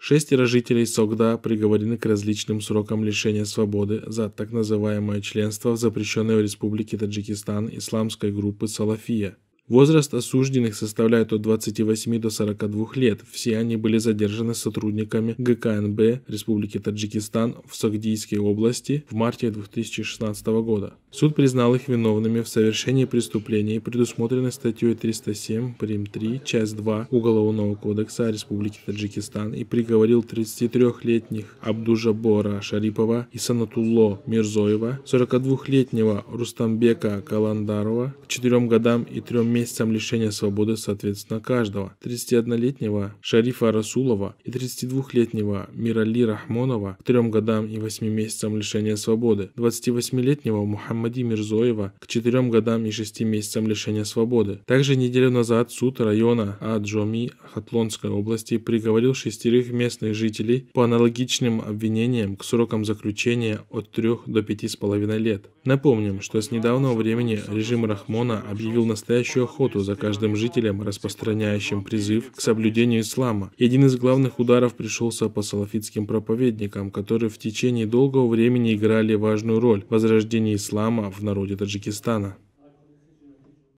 Шестеро жителей Согда приговорены к различным срокам лишения свободы за так называемое членство в запрещенной в Республике Таджикистан исламской группы «Салафия». Возраст осужденных составляет от 28 до 42 лет. Все они были задержаны сотрудниками ГКНБ Республики Таджикистан в Сагдийской области в марте 2016 года. Суд признал их виновными в совершении преступлений, предусмотренных статьей 307 прим. 3, часть 2 Уголовного кодекса Республики Таджикистан и приговорил 33-летних Абдужабора Шарипова и Санатулло Мирзоева, 42-летнего Рустамбека Каландарова к 4 годам и 3 месяцам лишения свободы соответственно каждого, 31-летнего Шарифа Расулова и 32-летнего Мирали Рахмонова к 3 годам и 8 месяцам лишения свободы, 28-летнего Мухаммада Мухаммади Мирзоева к 4 годам и 6 месяцам лишения свободы. Также неделю назад суд района Аджоми Хатлонской области приговорил шестерых местных жителей по аналогичным обвинениям к срокам заключения от 3 до пяти с половиной лет. Напомним, что с недавнего времени режим Рахмона объявил настоящую охоту за каждым жителем, распространяющим призыв к соблюдению ислама. И один из главных ударов пришелся по салафитским проповедникам, которые в течение долгого времени играли важную роль в возрождении ислама Ислама в народе Таджикистана.